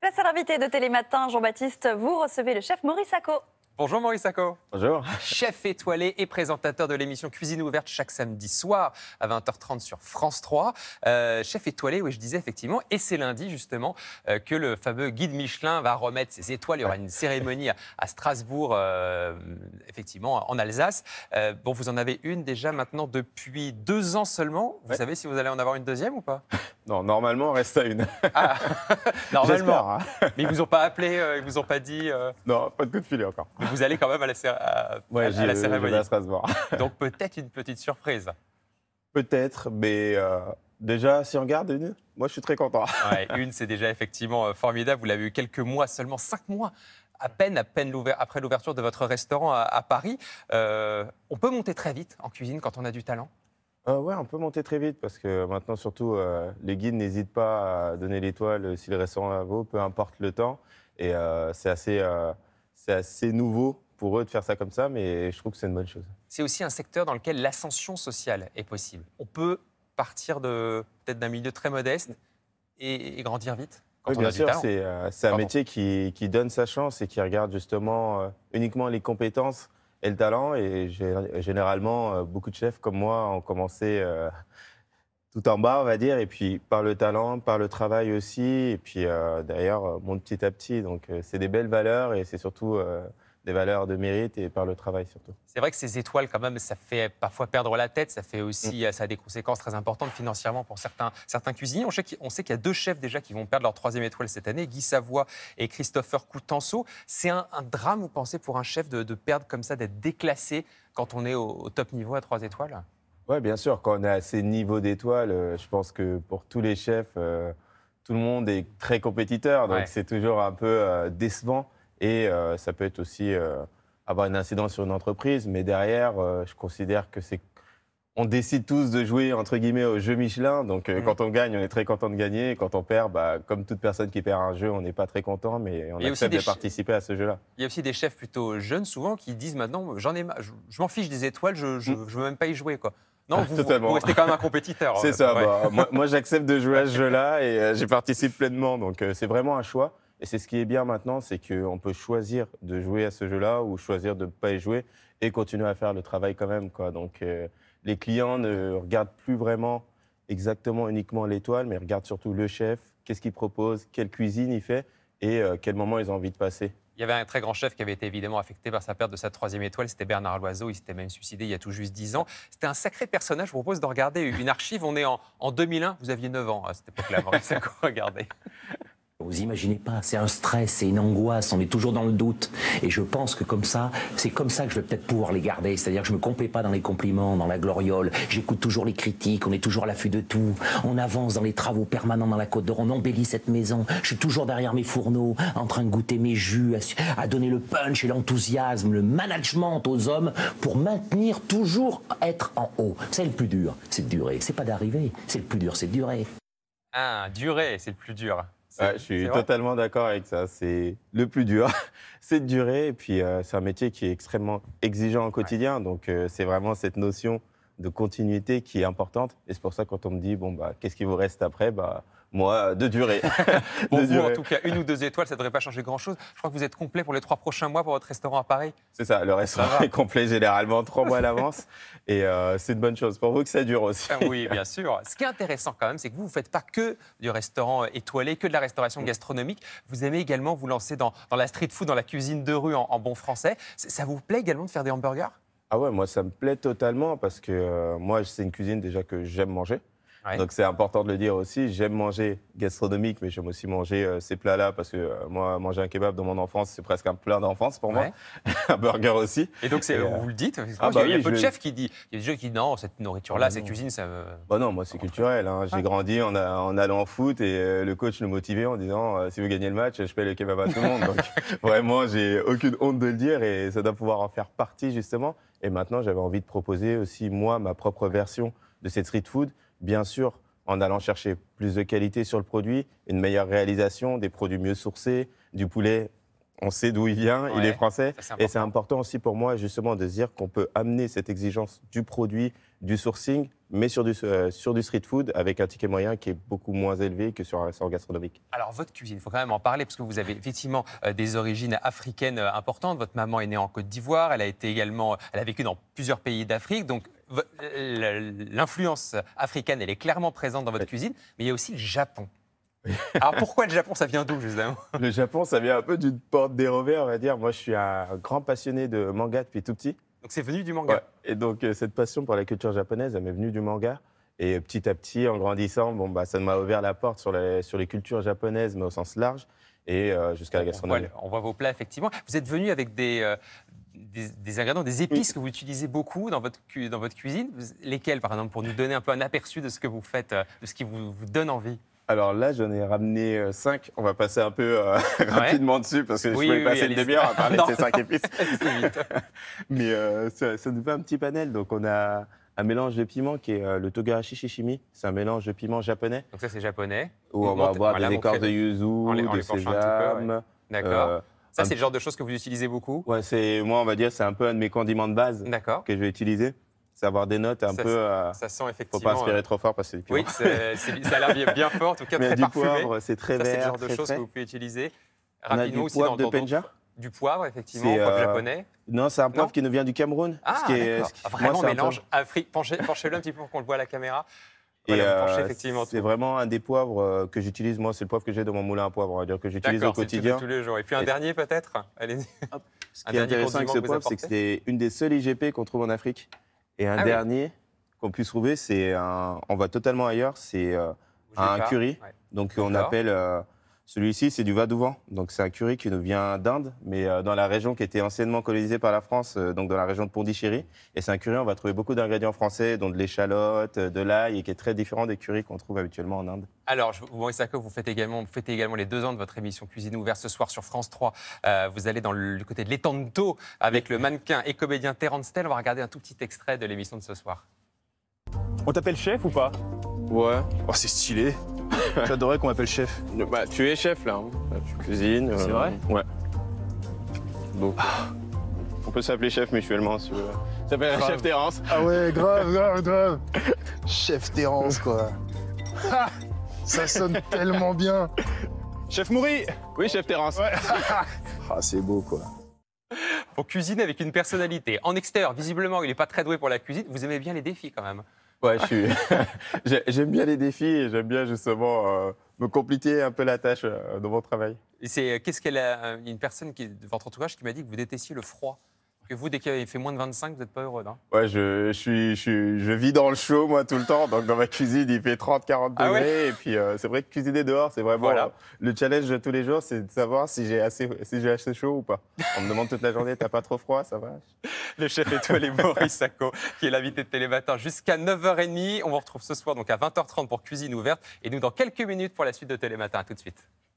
Place à l'invité de Télématin, Jean-Baptiste, vous recevez le chef Maurice Acco. Bonjour Maurice Sacco. Bonjour. Chef étoilé et présentateur de l'émission Cuisine ouverte chaque samedi soir à 20h30 sur France 3. Euh, chef étoilé, oui, je disais effectivement, et c'est lundi justement euh, que le fameux guide Michelin va remettre ses étoiles. Il y aura une cérémonie à, Strasbourg, euh, effectivement, en Alsace. bon, vous en avez une déjà maintenant depuis deux ans seulement. Vous savez si vous allez en avoir une deuxième ou pas Non, normalement, on reste à une. Ah, normalement. Hein. Mais ils vous ont pas appelé, ils vous ont pas dit. Non, pas de coup de filet encore vous allez quand même à la, la cérémonie. À Strasbourg. Donc peut-être une petite surprise. Peut-être, mais euh, déjà, si on garde une, moi je suis très content. une, c'est déjà effectivement euh, formidable. Vous l'avez eu quelques mois, seulement cinq mois à peine, à peine après l'ouverture de votre restaurant à, Paris. Euh, on peut monter très vite en cuisine quand on a du talent euh, Oui, on peut monter très vite parce que maintenant, surtout, les guides n'hésitent pas à donner l'étoile si le restaurant vaut, peu importe le temps. Et c'est assez c'est assez nouveau pour eux de faire ça comme ça, mais je trouve que c'est une bonne chose. C'est aussi un secteur dans lequel l'ascension sociale est possible. On peut partir de peut-être d'un milieu très modeste et, grandir vite. Quand oui, bien sûr, euh, c'est un métier qui, donne sa chance et qui regarde justement euh, uniquement les compétences et le talent. Et généralement, euh, beaucoup de chefs comme moi ont commencé tout en bas, on va dire, et puis par le talent, par le travail aussi, et puis euh, d'ailleurs, euh, monte petit à petit. Donc, euh, c'est des belles valeurs et c'est surtout des valeurs de mérite et par le travail surtout. C'est vrai que ces étoiles, quand même, ça fait parfois perdre la tête, ça fait aussi, mm. ça a des conséquences très importantes financièrement pour certains, cuisiniers. On sait, qu'il y a deux chefs déjà qui vont perdre leur troisième étoile cette année, Guy Savoie et Christopher Coutenceau. C'est un, drame, vous pensez, pour un chef de, perdre comme ça, d'être déclassé quand on est au top niveau à trois étoiles oui, bien sûr. Quand on est à ces niveaux d'étoiles, euh, je pense que pour tous les chefs, euh, tout le monde est très compétiteur. Donc, c'est toujours un peu euh, décevant. Et ça peut être aussi avoir une incidence sur une entreprise. Mais derrière, je considère que c'est. On décide tous de jouer, entre guillemets, au jeu Michelin. Donc, mm. quand on gagne, on est très content de gagner. quand on perd, bah, comme toute personne qui perd un jeu, on n'est pas très content, mais on accepte de participer à ce jeu-là. Il y a aussi des chefs plutôt jeunes, souvent, qui disent maintenant, j'en ai je, m'en fiche des étoiles, je ne mm. veux même pas y jouer. Non, ah, vous, restez quand même un compétiteur. c'est euh, ça. Bah, moi, j'accepte de jouer à ce jeu-là et euh, j'y participe pleinement. Donc, euh, c'est vraiment un choix. Et c'est ce qui est bien maintenant, c'est qu'on peut choisir de jouer à ce jeu-là ou choisir de ne pas y jouer et continuer à faire le travail quand même. Quoi. Donc, les clients ne regardent plus vraiment exactement uniquement l'étoile, mais regardent surtout le chef, qu'est-ce qu'il propose, quelle cuisine il fait et quel moment ils ont envie de passer il y avait un très grand chef qui avait été évidemment affecté par sa perte de sa troisième étoile, c'était Bernard Loiseau, il s'était même suicidé il y a tout juste dix ans. C'était un sacré personnage, je vous propose de regarder une archive, on est en, 2001, vous aviez neuf ans à cette époque-là, C'est quoi regarder vous imaginez pas. C'est un stress, c'est une angoisse, on est toujours dans le doute. Et je pense que comme ça, c'est comme ça que je vais peut-être pouvoir les garder. C'est-à-dire que je me complais pas dans les compliments, dans la gloriole. J'écoute toujours les critiques, on est toujours à l'affût de tout. On avance dans les travaux permanents dans la Côte d'Or, on embellit cette maison. Je suis toujours derrière mes fourneaux, en train de goûter mes jus, à, donner le punch et l'enthousiasme, le management aux hommes pour maintenir toujours être en haut. C'est le plus dur, c'est de durer. C'est pas d'arriver, c'est le plus dur, c'est de durer. Ah, durer, c'est le plus dur je suis totalement d'accord avec ça. C'est le plus dur, c'est de Et puis, euh, c'est un métier qui est extrêmement exigeant au quotidien. Donc, euh, c'est vraiment cette notion de continuité qui est importante. Et c'est pour ça, quand on me dit, bon, bah, qu'est-ce qui vous reste après bah, moi, de durée. pour vous, en tout cas, une ou deux étoiles, ça ne devrait pas changer grand-chose. Je crois que vous êtes complet pour les trois prochains mois pour votre restaurant à Paris. C'est ça, le restaurant est complet généralement trois mois à l'avance. Et euh, c'est une bonne chose pour vous que ça dure aussi. Ah oui, bien sûr. Ce qui est intéressant quand même, c'est que vous, vous ne faites pas que du restaurant étoilé, que de la restauration mm. gastronomique. Vous aimez également vous lancer dans, la street food, dans la cuisine de rue en bon français. Ça vous plaît également de faire des hamburgers ah ouais, moi ça me plaît totalement parce que euh, moi c'est une cuisine déjà que j'aime manger. Donc c'est important de le dire aussi. J'aime manger gastronomique, mais j'aime aussi manger euh, ces plats-là parce que euh, moi, manger un kebab dans mon enfance, c'est presque un plat d'enfance pour moi. un burger aussi. Et donc, c'est euh, vous le dites ah, bah Il y a, un peu de chefs qui dit, il y a des gens qui disent non, cette nourriture-là, bah cette cuisine, ça veut... Bah non, moi c'est culturel. Hein. J'ai grandi en, allant en foot et le coach nous motivait en disant si vous gagnez le match, je paye le kebab à tout le monde. Donc vraiment, j'ai aucune honte de le dire et ça doit pouvoir en faire partie justement. Et maintenant, j'avais envie de proposer aussi moi ma propre version de cette street food bien sûr, en allant chercher plus de qualité sur le produit, une meilleure réalisation, des produits mieux sourcés, du poulet, on sait d'où il vient, il est français. et c'est important aussi pour moi, justement, de dire qu'on peut amener cette exigence du produit, du sourcing, mais euh, sur du, street food avec un ticket moyen qui est beaucoup moins élevé que sur un restaurant gastronomique. Alors votre cuisine, il faut quand même en parler parce que vous avez effectivement euh, des origines africaines euh, importantes. Votre maman est née en Côte d'Ivoire, elle a été également, elle a vécu dans plusieurs pays d'Afrique, donc euh, l'influence africaine, elle est clairement présente dans votre cuisine, mais il y a aussi le Japon. Alors pourquoi le Japon Ça vient d'où justement Le Japon, ça vient un peu d'une porte dérobée, on va dire. Moi, je suis un grand passionné de manga depuis tout petit. Donc c'est venu du manga. Et donc euh, cette passion pour la culture japonaise, elle m'est venue du manga. Et petit à petit, en grandissant, bon, bah, ça m'a ouvert la porte sur les, sur les cultures japonaises, mais au sens large, et euh, jusqu'à la gastronomie. On voit, vos plats, effectivement. Vous êtes venu avec des, des, ingrédients, des épices que vous utilisez beaucoup dans votre, dans votre cuisine. Lesquelles, par exemple, pour nous donner un peu un aperçu de ce que vous faites, euh, de ce qui vous, donne envie alors là, j'en ai ramené 5. Euh, on va passer un peu euh, rapidement dessus parce que je voulais passer une demi-heure à parler de ces 5 épices. Mais ça, ça, nous fait un petit panel. Donc on a un mélange de piments qui est le Togarashi Shishimi. C'est un mélange de piments japonais. Donc ça, c'est japonais. Où on, va avoir des écorces de yuzu, des les, D'accord. Ça, ah, c'est le genre de choses que vous utilisez beaucoup Ouais, c'est, moi, on va dire, c'est un peu un de mes condiments de base que je vais utiliser c'est avoir des notes un peu. Euh, ça sent effectivement. Faut pas inspirer euh, trop fort parce que. Oui, c ça a l'air bien, fort, en tout cas Mais très du poivre, c'est très vert. C'est le genre de choses que vous pouvez utiliser. Rapidement aussi poivre dans, de Penja. Du poivre, effectivement, poivre euh, japonais. Non, c'est un poivre qui nous vient du Cameroun. Ah, ce qui Vraiment, moi, mélange. Afrique. Penchez-le un petit peu pour qu'on le voit à la caméra. Euh, c'est vraiment un des poivres euh, que j'utilise. Moi, c'est le poivre que j'ai dans mon moulin à poivre, on va dire, que j'utilise au quotidien. Tous les jours. Et puis un dernier, peut-être allez Ce qui est intéressant avec ce poivre, c'est que c'est une des seules IGP qu'on trouve en Afrique. Et un ah dernier qu'on puisse trouver, c'est un. On va totalement ailleurs, c'est euh, un curry. Donc, on appelle. Celui-ci, c'est du Vadouvan. Donc, c'est un curry qui nous vient d'Inde, mais euh, dans la région qui était anciennement colonisée par la France, euh, donc dans la région de Pondichéry. Et c'est un curry, on va trouver beaucoup d'ingrédients français, dont de l'échalote, euh, de l'ail, et qui est très différent des currys qu'on trouve habituellement en Inde. Alors, Maurice que vous faites également, vous fêtez également les deux ans de votre émission Cuisine ouverte ce soir sur France 3. vous allez dans le côté de l'Etanto avec le mannequin et comédien Terence Stell. On va regarder un tout petit extrait de l'émission de ce soir. On t'appelle chef ou pas Ouais. Oh, c'est stylé. J'adorais qu'on m'appelle chef. Bah, tu es chef là. Hein. Bah, tu cuisines. C'est euh, vrai Ouais. Bon. On peut s'appeler chef mutuellement si tu veux. Ça s'appelle chef Terence. Ah ouais, grave, grave, grave. chef Terence quoi. ça sonne tellement bien. Chef Moury Oui, chef Terence. ah, c'est beau, quoi. Pour cuisine avec une personnalité. En extérieur, visiblement, il n'est pas très doué pour la cuisine. Vous aimez bien les défis, quand même. Ouais, je j'aime bien les défis et j'aime bien justement euh, me compliquer un peu la tâche euh, dans mon travail. Et c'est euh, qu'est-ce qu'elle a une personne qui, de votre entourage qui m'a dit que vous détestiez le froid que vous, dès qu'il fait moins de 25, vous n'êtes pas heureux, non Ouais, je, je, suis, je, vis dans le chaud, moi, tout le temps. Donc, dans ma cuisine, il fait 30, 40 ah degrés. et puis, euh, c'est vrai que cuisiner dehors, c'est vraiment voilà. Euh, le challenge de tous les jours, c'est de savoir si j'ai assez, si j'ai assez chaud ou pas. On me demande toute la journée, t'as pas trop froid, ça va Le chef étoilé Maurice Sacco, qui est l'invité de Télématin jusqu'à 9h30. On vous retrouve ce soir, donc à 20h30 pour Cuisine ouverte. Et nous, dans quelques minutes, pour la suite de Télématin. À tout de suite.